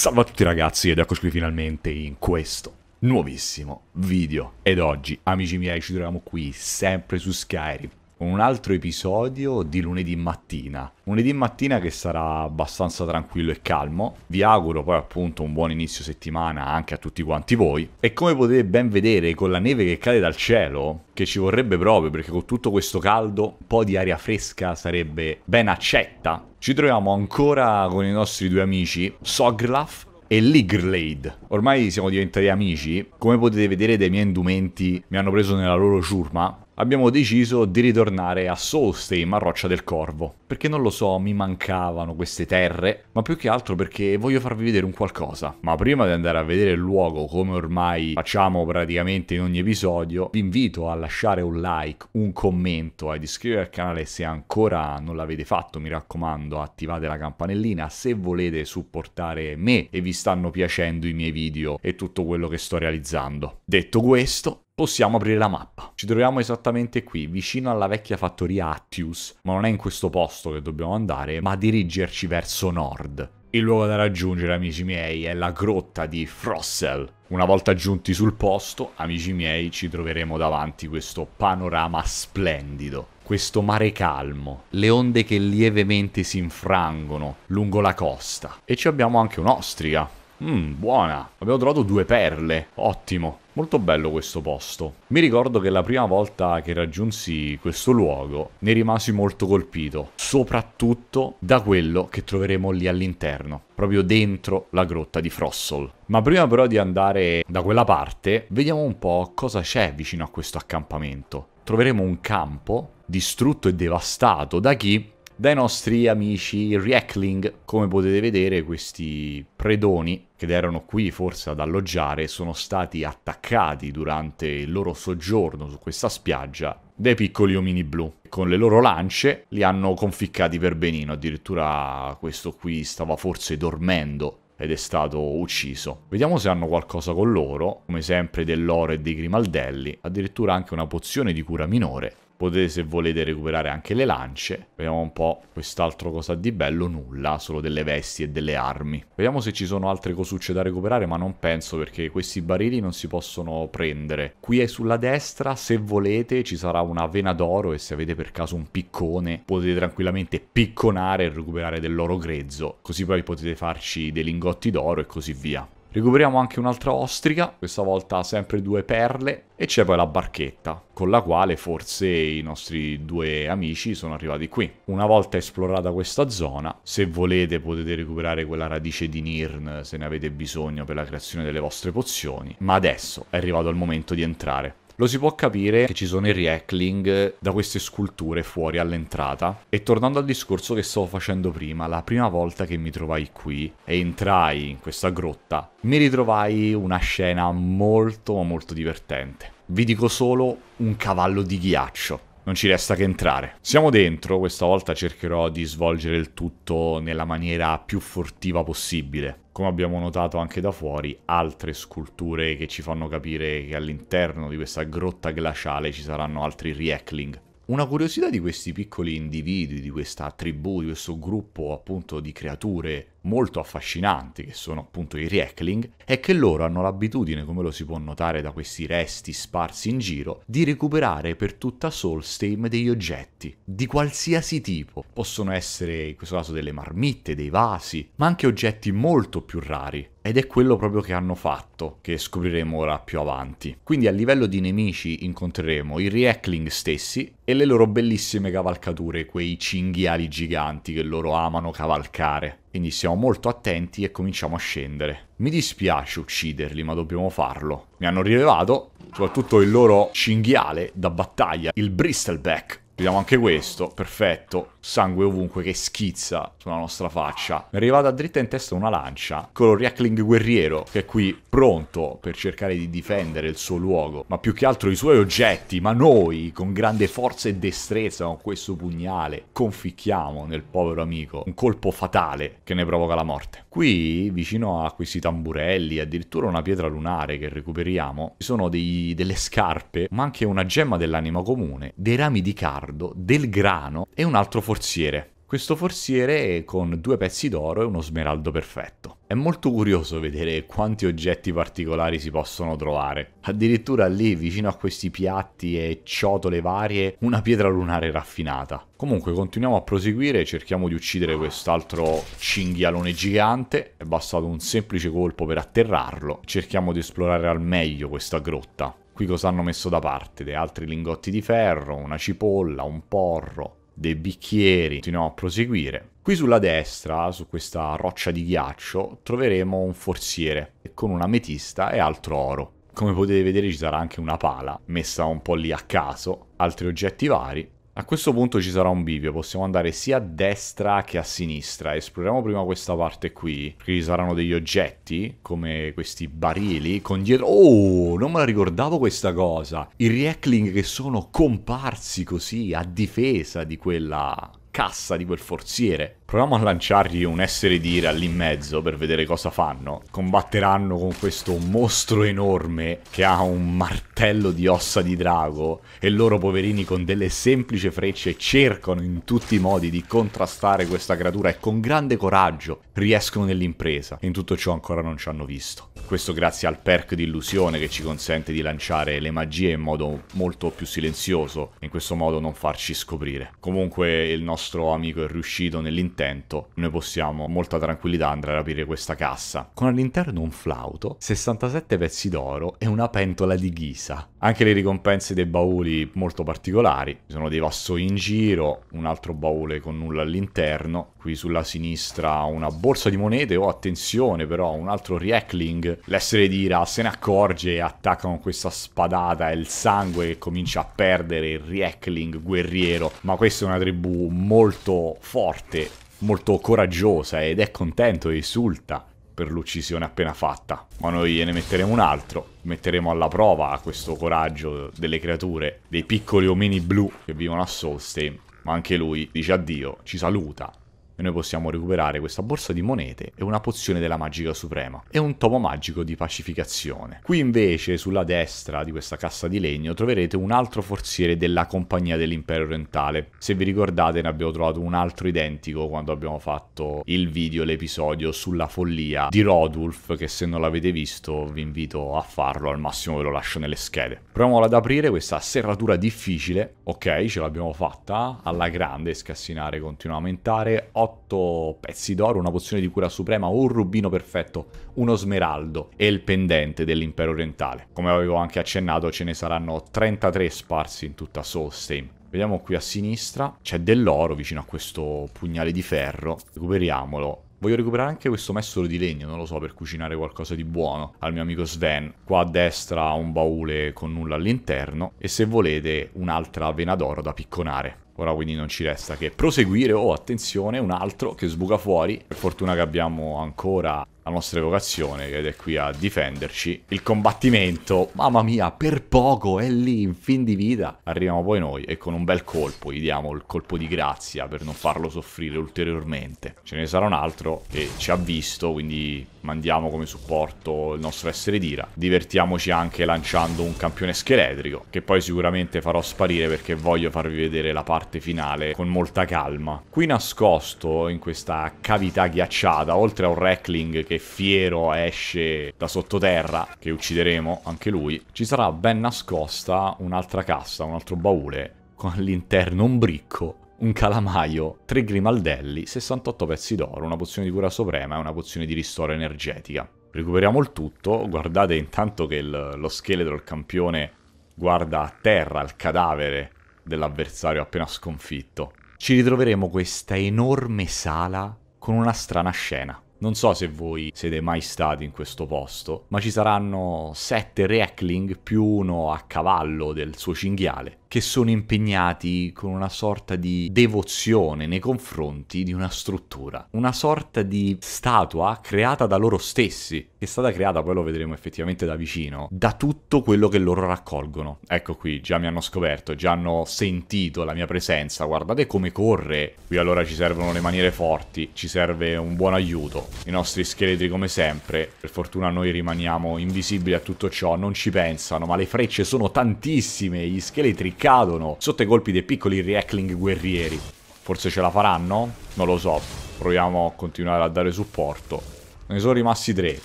Salve a tutti ragazzi ed eccoci qui finalmente in questo nuovissimo video ed oggi amici miei ci troviamo qui sempre su Skyrim con un altro episodio di lunedì mattina. Lunedì mattina che sarà abbastanza tranquillo e calmo. Vi auguro poi appunto un buon inizio settimana anche a tutti quanti voi. E come potete ben vedere con la neve che cade dal cielo, che ci vorrebbe proprio perché con tutto questo caldo un po' di aria fresca sarebbe ben accetta. Ci troviamo ancora con i nostri due amici Soglaf e Ligrlade. Ormai siamo diventati amici. Come potete vedere dai miei indumenti, mi hanno preso nella loro ciurma abbiamo deciso di ritornare a Solstheim, a Roccia del Corvo. Perché non lo so, mi mancavano queste terre, ma più che altro perché voglio farvi vedere un qualcosa. Ma prima di andare a vedere il luogo, come ormai facciamo praticamente in ogni episodio, vi invito a lasciare un like, un commento, ad iscrivervi al canale se ancora non l'avete fatto, mi raccomando, attivate la campanellina se volete supportare me e vi stanno piacendo i miei video e tutto quello che sto realizzando. Detto questo, possiamo aprire la mappa. Ci troviamo esattamente qui, vicino alla vecchia fattoria Attius, ma non è in questo posto che dobbiamo andare, ma dirigerci verso nord. Il luogo da raggiungere, amici miei, è la grotta di Frossel. Una volta giunti sul posto, amici miei, ci troveremo davanti questo panorama splendido. Questo mare calmo, le onde che lievemente si infrangono lungo la costa. E ci abbiamo anche un'ostrica. Mmm, buona. Abbiamo trovato due perle. Ottimo. Molto bello questo posto. Mi ricordo che la prima volta che raggiunsi questo luogo ne rimasi molto colpito, soprattutto da quello che troveremo lì all'interno, proprio dentro la grotta di Frossol. Ma prima però di andare da quella parte, vediamo un po' cosa c'è vicino a questo accampamento. Troveremo un campo distrutto e devastato da chi dai nostri amici Reckling. Come potete vedere questi predoni, che erano qui forse ad alloggiare, sono stati attaccati durante il loro soggiorno su questa spiaggia dai piccoli omini blu. Con le loro lance li hanno conficcati per benino, addirittura questo qui stava forse dormendo ed è stato ucciso. Vediamo se hanno qualcosa con loro, come sempre dell'oro e dei grimaldelli, addirittura anche una pozione di cura minore Potete se volete recuperare anche le lance. Vediamo un po' quest'altro cosa di bello. Nulla, solo delle vesti e delle armi. Vediamo se ci sono altre cosucce da recuperare, ma non penso perché questi barili non si possono prendere. Qui è sulla destra, se volete, ci sarà una vena d'oro e se avete per caso un piccone potete tranquillamente picconare e recuperare dell'oro grezzo. Così poi potete farci dei lingotti d'oro e così via. Recuperiamo anche un'altra ostrica, questa volta sempre due perle, e c'è poi la barchetta, con la quale forse i nostri due amici sono arrivati qui. Una volta esplorata questa zona, se volete potete recuperare quella radice di Nirn se ne avete bisogno per la creazione delle vostre pozioni, ma adesso è arrivato il momento di entrare. Lo si può capire che ci sono i reckling da queste sculture fuori all'entrata. E tornando al discorso che stavo facendo prima, la prima volta che mi trovai qui e entrai in questa grotta, mi ritrovai una scena molto molto divertente. Vi dico solo un cavallo di ghiaccio non ci resta che entrare. Siamo dentro, questa volta cercherò di svolgere il tutto nella maniera più furtiva possibile. Come abbiamo notato anche da fuori, altre sculture che ci fanno capire che all'interno di questa grotta glaciale ci saranno altri reacling. Una curiosità di questi piccoli individui, di questa tribù, di questo gruppo appunto di creature molto affascinanti, che sono appunto i Riekling, è che loro hanno l'abitudine, come lo si può notare da questi resti sparsi in giro, di recuperare per tutta Solstheim degli oggetti, di qualsiasi tipo. Possono essere, in questo caso, delle marmitte, dei vasi, ma anche oggetti molto più rari, ed è quello proprio che hanno fatto, che scopriremo ora più avanti. Quindi a livello di nemici incontreremo i Riekling stessi e le loro bellissime cavalcature, quei cinghiali giganti che loro amano cavalcare. Quindi siamo molto attenti e cominciamo a scendere. Mi dispiace ucciderli, ma dobbiamo farlo. Mi hanno rilevato, soprattutto il loro cinghiale da battaglia, il Bristleback. Vediamo anche questo, perfetto sangue ovunque che schizza sulla nostra faccia. Mi è arrivata dritta in testa una lancia con un Reckling guerriero che è qui pronto per cercare di difendere il suo luogo, ma più che altro i suoi oggetti, ma noi con grande forza e destrezza con questo pugnale conficchiamo nel povero amico un colpo fatale che ne provoca la morte. Qui vicino a questi tamburelli, addirittura una pietra lunare che recuperiamo, ci sono dei, delle scarpe, ma anche una gemma dell'anima comune, dei rami di cardo, del grano e un altro forse forziere. Questo forziere è con due pezzi d'oro e uno smeraldo perfetto. È molto curioso vedere quanti oggetti particolari si possono trovare. Addirittura lì, vicino a questi piatti e ciotole varie, una pietra lunare raffinata. Comunque continuiamo a proseguire, cerchiamo di uccidere quest'altro cinghialone gigante. È bastato un semplice colpo per atterrarlo. Cerchiamo di esplorare al meglio questa grotta. Qui cosa hanno messo da parte? Dei altri lingotti di ferro, una cipolla, un porro, dei bicchieri, continuiamo a proseguire. Qui sulla destra, su questa roccia di ghiaccio, troveremo un forziere con una metista e altro oro. Come potete vedere ci sarà anche una pala, messa un po' lì a caso, altri oggetti vari a questo punto ci sarà un bivio, possiamo andare sia a destra che a sinistra. Esploriamo prima questa parte qui, perché ci saranno degli oggetti, come questi barili, con dietro... Oh, non me la ricordavo questa cosa! I Reckling che sono comparsi così, a difesa di quella cassa di quel forziere. Proviamo a lanciargli un essere di ira lì in mezzo per vedere cosa fanno. Combatteranno con questo mostro enorme che ha un martello di ossa di drago e loro poverini con delle semplici frecce cercano in tutti i modi di contrastare questa creatura e con grande coraggio riescono nell'impresa. In tutto ciò ancora non ci hanno visto. Questo grazie al perk di illusione che ci consente di lanciare le magie in modo molto più silenzioso e in questo modo non farci scoprire. Comunque il nostro nostro amico è riuscito nell'intento, noi possiamo con molta tranquillità andare ad aprire questa cassa, con all'interno un flauto, 67 pezzi d'oro e una pentola di ghisa. Anche le ricompense dei bauli molto particolari, ci sono dei vassoi in giro, un altro baule con nulla all'interno, qui sulla sinistra una borsa di monete, oh attenzione però, un altro Riekling, l'essere di Ira se ne accorge e attacca con questa spadata e il sangue che comincia a perdere il Riekling guerriero, ma questa è una tribù molto forte, molto coraggiosa ed è contento, esulta per l'uccisione appena fatta. Ma noi gliene metteremo un altro, metteremo alla prova questo coraggio delle creature, dei piccoli omini blu che vivono a Solstheim. Ma anche lui dice addio, ci saluta, e noi possiamo recuperare questa borsa di monete e una pozione della magica suprema e un topo magico di pacificazione. Qui invece sulla destra di questa cassa di legno troverete un altro forziere della compagnia dell'impero orientale. Se vi ricordate ne abbiamo trovato un altro identico quando abbiamo fatto il video, l'episodio sulla follia di Rodulf che se non l'avete visto vi invito a farlo, al massimo ve lo lascio nelle schede. Proviamo ad aprire questa serratura difficile, ok ce l'abbiamo fatta alla grande, scassinare continua a aumentare, 8 pezzi d'oro, una pozione di cura suprema, un rubino perfetto, uno smeraldo e il pendente dell'impero orientale. Come avevo anche accennato ce ne saranno 33 sparsi in tutta Solstheim. Vediamo qui a sinistra, c'è dell'oro vicino a questo pugnale di ferro, recuperiamolo. Voglio recuperare anche questo messolo di legno, non lo so, per cucinare qualcosa di buono al mio amico Sven. Qua a destra un baule con nulla all'interno e se volete un'altra vena d'oro da picconare. Ora quindi non ci resta che proseguire. Oh, attenzione, un altro che sbuca fuori. Per fortuna che abbiamo ancora la nostra evocazione ed è qui a difenderci. Il combattimento, mamma mia, per poco è lì in fin di vita. Arriviamo poi noi e con un bel colpo gli diamo il colpo di grazia per non farlo soffrire ulteriormente. Ce ne sarà un altro che ci ha visto, quindi mandiamo come supporto il nostro essere d'ira. Divertiamoci anche lanciando un campione scheletrico, che poi sicuramente farò sparire perché voglio farvi vedere la parte finale con molta calma. Qui nascosto in questa cavità ghiacciata, oltre a un Reckling che fiero esce da sottoterra, che uccideremo anche lui, ci sarà ben nascosta un'altra cassa, un altro baule, con all'interno un bricco, un calamaio, tre grimaldelli, 68 pezzi d'oro, una pozione di cura suprema e una pozione di ristoro energetica. Recuperiamo il tutto, guardate intanto che il, lo scheletro, il campione, guarda a terra il cadavere dell'avversario appena sconfitto. Ci ritroveremo questa enorme sala con una strana scena. Non so se voi siete mai stati in questo posto, ma ci saranno sette reckling più uno a cavallo del suo cinghiale che sono impegnati con una sorta di devozione nei confronti di una struttura, una sorta di statua creata da loro stessi, che è stata creata, poi lo vedremo effettivamente da vicino, da tutto quello che loro raccolgono. Ecco qui, già mi hanno scoperto, già hanno sentito la mia presenza, guardate come corre. Qui allora ci servono le maniere forti, ci serve un buon aiuto. I nostri scheletri come sempre, per fortuna noi rimaniamo invisibili a tutto ciò, non ci pensano, ma le frecce sono tantissime, gli scheletri cadono sotto i colpi dei piccoli Reckling guerrieri. Forse ce la faranno? Non lo so. Proviamo a continuare a dare supporto. Ne sono rimasti tre.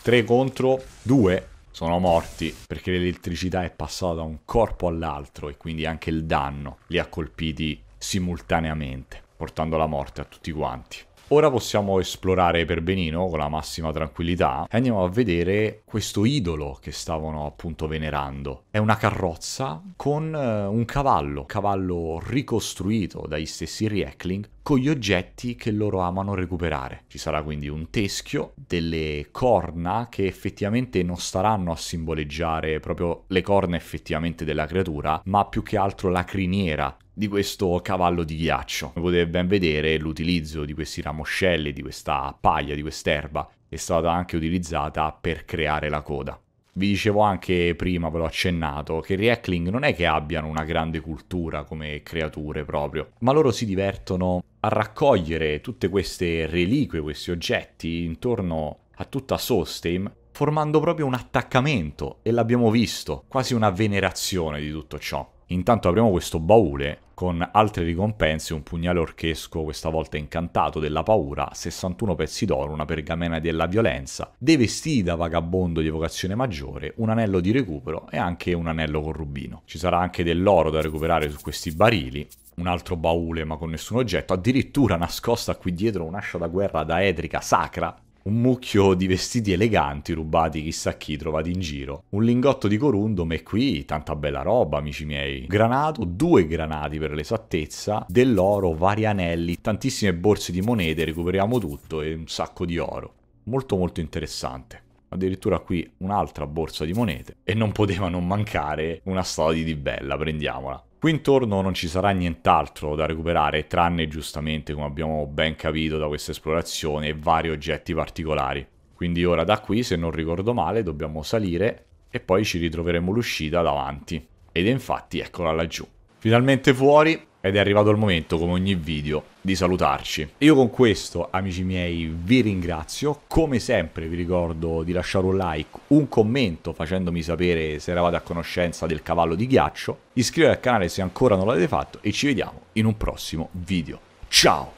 Tre contro due sono morti perché l'elettricità è passata da un corpo all'altro e quindi anche il danno li ha colpiti simultaneamente, portando la morte a tutti quanti. Ora possiamo esplorare per benino con la massima tranquillità e andiamo a vedere questo idolo che stavano appunto venerando. È una carrozza con eh, un cavallo, cavallo ricostruito dagli stessi Riekling con gli oggetti che loro amano recuperare. Ci sarà quindi un teschio, delle corna che effettivamente non staranno a simboleggiare proprio le corna effettivamente della creatura, ma più che altro la criniera di questo cavallo di ghiaccio. Come potete ben vedere l'utilizzo di questi ramoscelli, di questa paglia, di quest'erba è stata anche utilizzata per creare la coda. Vi dicevo anche prima, ve l'ho accennato, che i Reckling non è che abbiano una grande cultura come creature proprio, ma loro si divertono a raccogliere tutte queste reliquie, questi oggetti intorno a tutta Solstheim, formando proprio un attaccamento, e l'abbiamo visto, quasi una venerazione di tutto ciò. Intanto apriamo questo baule con altre ricompense, un pugnale orchesco, questa volta incantato, della paura, 61 pezzi d'oro, una pergamena della violenza, dei vestiti da vagabondo di evocazione maggiore, un anello di recupero e anche un anello con rubino. Ci sarà anche dell'oro da recuperare su questi barili, un altro baule ma con nessun oggetto, addirittura nascosta qui dietro un'ascia da guerra da etrica sacra, un mucchio di vestiti eleganti rubati chissà chi trovati in giro, un lingotto di corundum e qui tanta bella roba amici miei, granato, due granati per l'esattezza, dell'oro, vari anelli, tantissime borse di monete, recuperiamo tutto e un sacco di oro, molto molto interessante addirittura qui un'altra borsa di monete e non poteva non mancare una storia di Bella, prendiamola. Qui intorno non ci sarà nient'altro da recuperare, tranne giustamente, come abbiamo ben capito da questa esplorazione, vari oggetti particolari. Quindi ora da qui, se non ricordo male, dobbiamo salire e poi ci ritroveremo l'uscita davanti. Ed infatti eccola laggiù. Finalmente fuori, ed è arrivato il momento, come ogni video, di salutarci. Io con questo, amici miei, vi ringrazio. Come sempre vi ricordo di lasciare un like, un commento facendomi sapere se eravate a conoscenza del cavallo di ghiaccio, iscrivetevi al canale se ancora non l'avete fatto e ci vediamo in un prossimo video. Ciao!